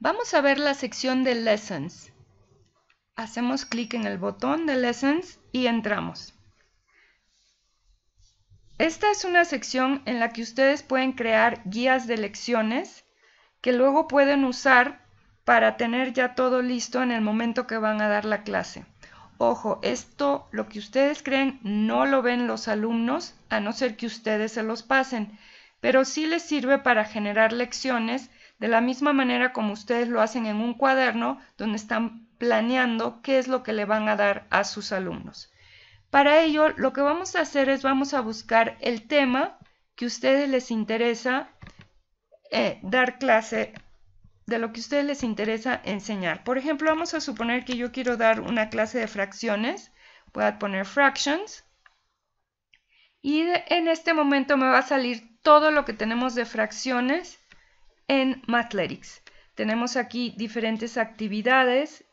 Vamos a ver la sección de Lessons. Hacemos clic en el botón de Lessons y entramos. Esta es una sección en la que ustedes pueden crear guías de lecciones que luego pueden usar para tener ya todo listo en el momento que van a dar la clase. Ojo, esto lo que ustedes creen no lo ven los alumnos, a no ser que ustedes se los pasen, pero sí les sirve para generar lecciones de la misma manera como ustedes lo hacen en un cuaderno donde están planeando qué es lo que le van a dar a sus alumnos. Para ello, lo que vamos a hacer es vamos a buscar el tema que a ustedes les interesa eh, dar clase, de lo que a ustedes les interesa enseñar. Por ejemplo, vamos a suponer que yo quiero dar una clase de fracciones. Voy a poner fractions. Y en este momento me va a salir todo lo que tenemos de fracciones en Mathletics. Tenemos aquí diferentes actividades,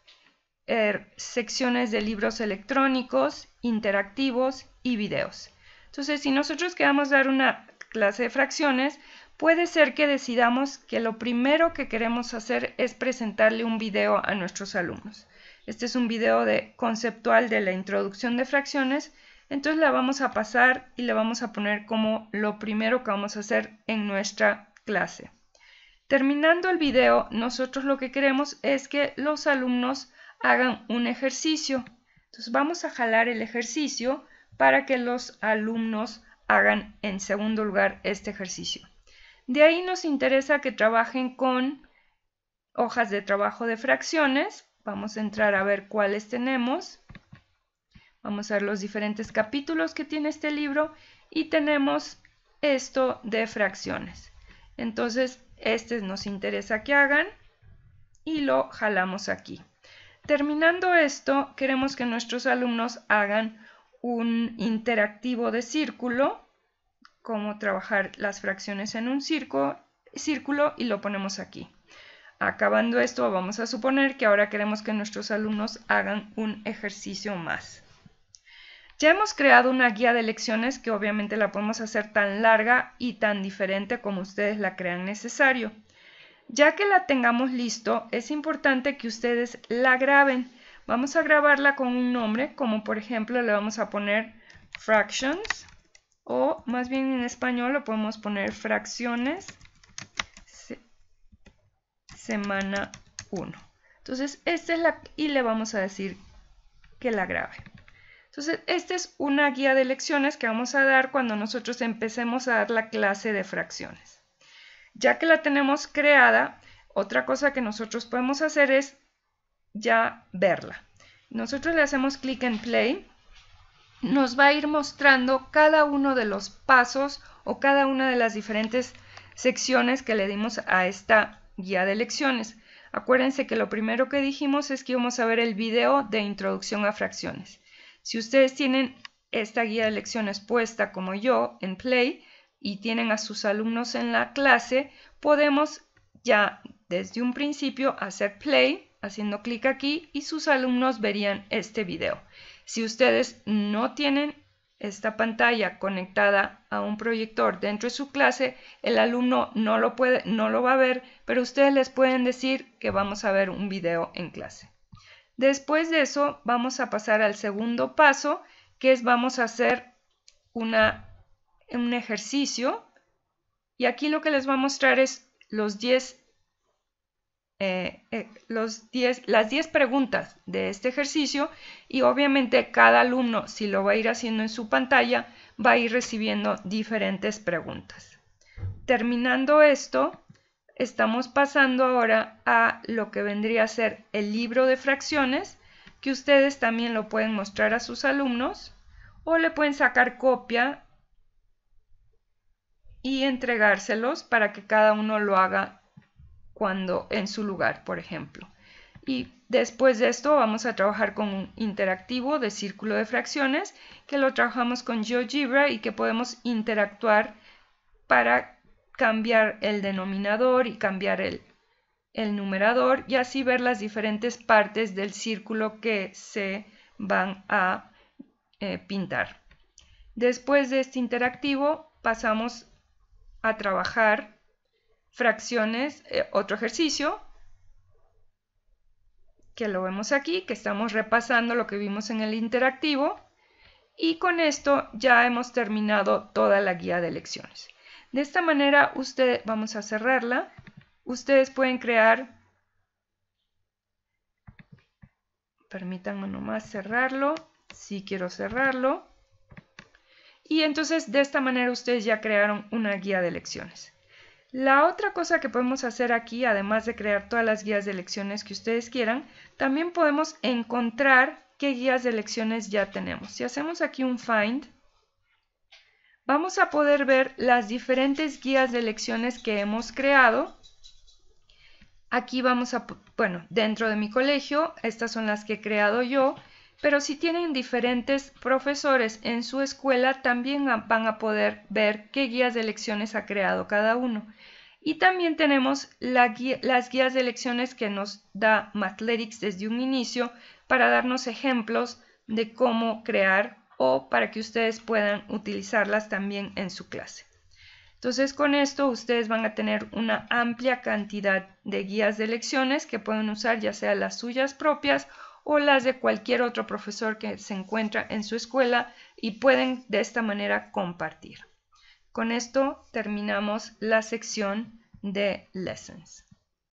eh, secciones de libros electrónicos, interactivos y videos. Entonces, si nosotros queremos dar una clase de fracciones, puede ser que decidamos que lo primero que queremos hacer es presentarle un video a nuestros alumnos. Este es un video de, conceptual de la introducción de fracciones, entonces la vamos a pasar y la vamos a poner como lo primero que vamos a hacer en nuestra clase. Terminando el video, nosotros lo que queremos es que los alumnos hagan un ejercicio. Entonces vamos a jalar el ejercicio para que los alumnos hagan en segundo lugar este ejercicio. De ahí nos interesa que trabajen con hojas de trabajo de fracciones. Vamos a entrar a ver cuáles tenemos. Vamos a ver los diferentes capítulos que tiene este libro y tenemos esto de fracciones. Entonces, este nos interesa que hagan y lo jalamos aquí. Terminando esto, queremos que nuestros alumnos hagan un interactivo de círculo, cómo trabajar las fracciones en un círculo y lo ponemos aquí. Acabando esto, vamos a suponer que ahora queremos que nuestros alumnos hagan un ejercicio más. Ya hemos creado una guía de lecciones que obviamente la podemos hacer tan larga y tan diferente como ustedes la crean necesario. Ya que la tengamos listo, es importante que ustedes la graben. Vamos a grabarla con un nombre, como por ejemplo le vamos a poner fractions o más bien en español lo podemos poner fracciones semana 1. Entonces esta es la y le vamos a decir que la grabe. Entonces, esta es una guía de lecciones que vamos a dar cuando nosotros empecemos a dar la clase de fracciones. Ya que la tenemos creada, otra cosa que nosotros podemos hacer es ya verla. Nosotros le hacemos clic en play. Nos va a ir mostrando cada uno de los pasos o cada una de las diferentes secciones que le dimos a esta guía de lecciones. Acuérdense que lo primero que dijimos es que íbamos a ver el video de introducción a fracciones. Si ustedes tienen esta guía de lecciones puesta como yo en Play y tienen a sus alumnos en la clase, podemos ya desde un principio hacer Play haciendo clic aquí y sus alumnos verían este video. Si ustedes no tienen esta pantalla conectada a un proyector dentro de su clase, el alumno no lo, puede, no lo va a ver, pero ustedes les pueden decir que vamos a ver un video en clase. Después de eso vamos a pasar al segundo paso, que es vamos a hacer un ejercicio. Y aquí lo que les va a mostrar es los 10, eh, eh, los las 10 preguntas de este ejercicio. Y obviamente cada alumno, si lo va a ir haciendo en su pantalla, va a ir recibiendo diferentes preguntas. Terminando esto, estamos pasando ahora a lo que vendría a ser el libro de fracciones, que ustedes también lo pueden mostrar a sus alumnos o le pueden sacar copia y entregárselos para que cada uno lo haga cuando en su lugar, por ejemplo. Y después de esto vamos a trabajar con un interactivo de círculo de fracciones que lo trabajamos con GeoGebra y que podemos interactuar para cambiar el denominador y cambiar el, numerador y así ver las diferentes partes del círculo que se van a eh, pintar. Después de este interactivo pasamos a trabajar fracciones, eh, otro ejercicio que lo vemos aquí, que estamos repasando lo que vimos en el interactivo y con esto ya hemos terminado toda la guía de lecciones. De esta manera, ustedes... vamos a cerrarla, ustedes pueden crear, permítanme nomás cerrarlo, si quiero cerrarlo, y entonces de esta manera ustedes ya crearon una guía de lecciones. La otra cosa que podemos hacer aquí, además de crear todas las guías de lecciones que ustedes quieran, también podemos encontrar qué guías de lecciones ya tenemos. Si hacemos aquí un find, vamos a poder ver las diferentes guías de lecciones que hemos creado. Aquí vamos a, bueno, dentro de mi colegio, estas son las que he creado yo, pero si tienen diferentes profesores en su escuela, también van a poder ver qué guías de lecciones ha creado cada uno. Y también tenemos las guías de lecciones que nos da Mathletics desde un inicio para darnos ejemplos de cómo crear o para que ustedes puedan utilizarlas también en su clase. Entonces con esto ustedes van a tener una amplia cantidad de guías de lecciones que pueden usar ya sea las suyas propias o las de cualquier otro profesor que se encuentra en su escuela y pueden de esta manera compartir. Con esto terminamos la sección de lessons.